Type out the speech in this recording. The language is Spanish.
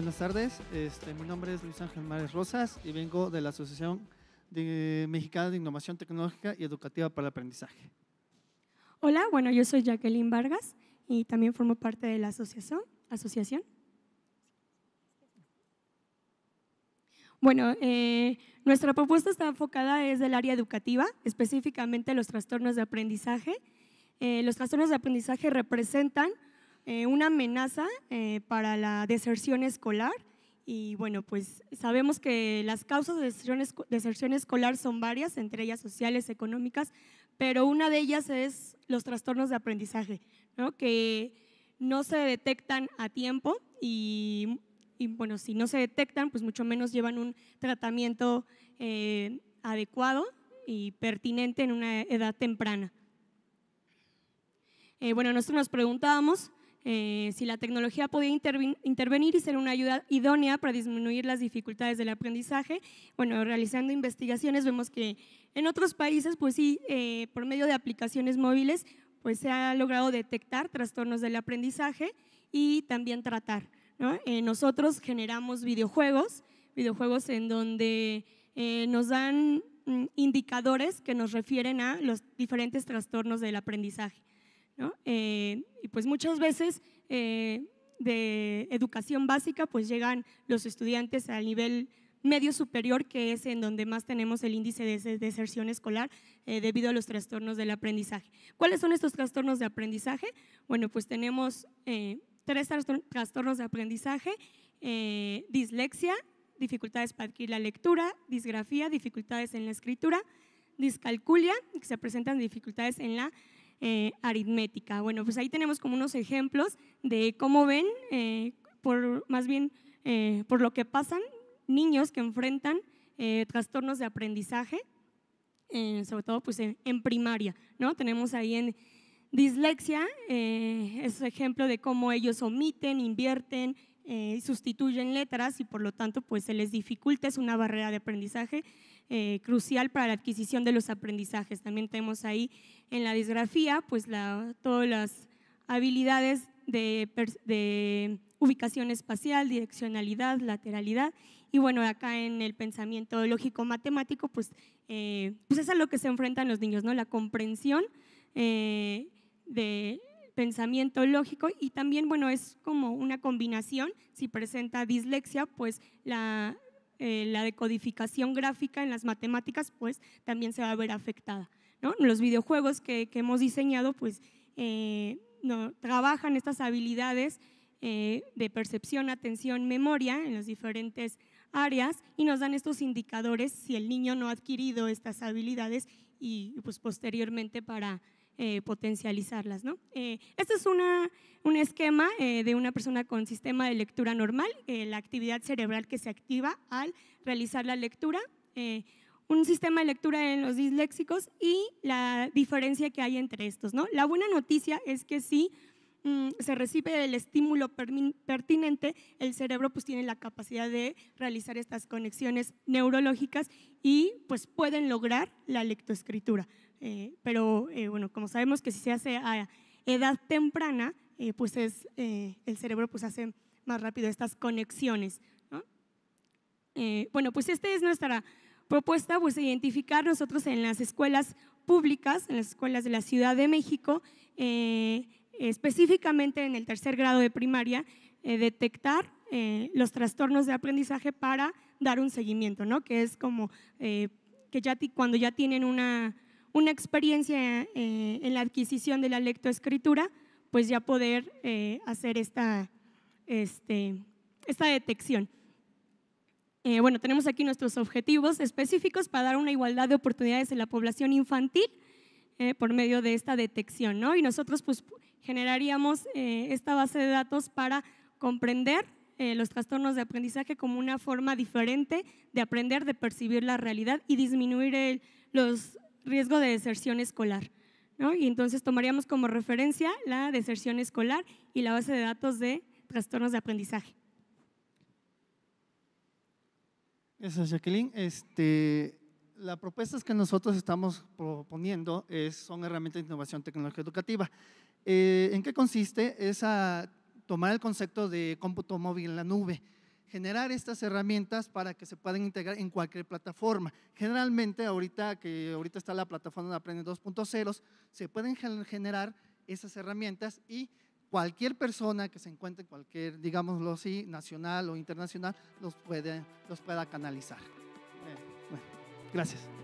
Buenas tardes, este, mi nombre es Luis Ángel Mares Rosas y vengo de la Asociación Mexicana de Innovación Tecnológica y Educativa para el Aprendizaje. Hola, bueno, yo soy Jacqueline Vargas y también formo parte de la asociación. asociación. Bueno, eh, nuestra propuesta está enfocada desde el área educativa, específicamente los trastornos de aprendizaje. Eh, los trastornos de aprendizaje representan eh, una amenaza eh, para la deserción escolar. Y bueno, pues sabemos que las causas de deserción, escolar son varias, entre ellas sociales, económicas, pero una de ellas es los trastornos de aprendizaje, ¿no? que no se detectan a tiempo y, bueno, si no se detectan, pues mucho menos llevan un tratamiento eh, adecuado y pertinente en una edad temprana. bueno, nosotros nos preguntábamos eh, si la tecnología podía intervenir y ser una ayuda idónea para disminuir las dificultades del aprendizaje. Bueno, realizando investigaciones vemos que en otros países, pues sí, eh, por medio de aplicaciones móviles, pues se ha logrado detectar trastornos del aprendizaje y también tratar. Eh, nosotros generamos videojuegos, videojuegos en donde nos dan mm, indicadores que nos refieren a los diferentes trastornos del aprendizaje. Eh, y pues muchas veces eh, de educación básica pues llegan los estudiantes al nivel medio superior, que es en donde más tenemos el índice de deserción escolar eh, debido a los trastornos del aprendizaje. ¿Cuáles son estos trastornos de aprendizaje? Bueno, pues tenemos tres trastornos de aprendizaje, dislexia, dificultades para adquirir la lectura, disgrafía, dificultades en la escritura, discalculia, que se presentan dificultades en la eh, aritmética. Bueno, pues ahí tenemos como unos ejemplos de cómo ven, eh, por, más bien eh, por lo que pasan niños que enfrentan trastornos de aprendizaje, sobre todo pues en, primaria, ¿no? Tenemos ahí en dislexia, es ejemplo de cómo ellos omiten, invierten, eh, sustituyen letras y por lo tanto pues se les dificulta, es una barrera de aprendizaje eh, crucial para la adquisición de los aprendizajes. También tenemos ahí en la disgrafía pues la, todas las habilidades de, ubicación espacial, direccionalidad, lateralidad y bueno, acá en el pensamiento lógico matemático, pues, eh, pues es a lo que se enfrentan los niños, ¿no? La comprensión de pensamiento lógico y también, bueno, es como una combinación, si presenta dislexia, pues eh, la, decodificación gráfica en las matemáticas, pues también se va a ver afectada. ¿no? Los videojuegos que, hemos diseñado, pues eh, no, trabajan estas habilidades eh, de percepción, atención, memoria en las diferentes áreas y nos dan estos indicadores si el niño no ha adquirido estas habilidades y pues posteriormente para eh, potencializarlas. ¿no? Eh, este es una, un esquema eh, de una persona con sistema de lectura normal, eh, la actividad cerebral que se activa al realizar la lectura, un sistema de lectura en los disléxicos y la diferencia que hay entre estos. ¿no? La buena noticia es que sí Mm, se recibe el estímulo pertinente, el cerebro pues tiene la capacidad de realizar estas conexiones neurológicas y pues pueden lograr la lectoescritura. Eh, pero eh, bueno, como sabemos que si se hace a edad temprana, eh, pues es, el cerebro pues hace más rápido estas conexiones. bueno, pues esta es nuestra propuesta, pues identificar nosotros en las escuelas públicas, en las escuelas de la Ciudad de México, específicamente en el tercer grado de primaria, eh, detectar eh, los trastornos de aprendizaje para dar un seguimiento, ¿no? Que es como eh, que ya cuando ya tienen una, experiencia en la adquisición de la lectoescritura, pues ya poder hacer esta, este, esta detección. bueno, tenemos aquí nuestros objetivos específicos para dar una igualdad de oportunidades en la población infantil eh, por medio de esta detección, ¿no? Y nosotros pues generaríamos eh, esta base de datos para comprender eh, los trastornos de aprendizaje como una forma diferente de aprender, de percibir la realidad y disminuir los riesgos de deserción escolar. ¿no? Y entonces tomaríamos como referencia la deserción escolar y la base de datos de trastornos de aprendizaje. Gracias, Jacqueline. Este, propuesta es que nosotros estamos proponiendo es, son herramientas de innovación tecnológica educativa. Eh, ¿En qué consiste? Es a tomar el concepto de cómputo móvil en la nube, generar estas herramientas para que se puedan integrar en cualquier plataforma. Generalmente, ahorita que ahorita está la plataforma de Aprende 2.0, se pueden generar esas herramientas y cualquier persona que se encuentre, cualquier, digámoslo así, nacional o internacional, los, puede, los pueda canalizar. Gracias.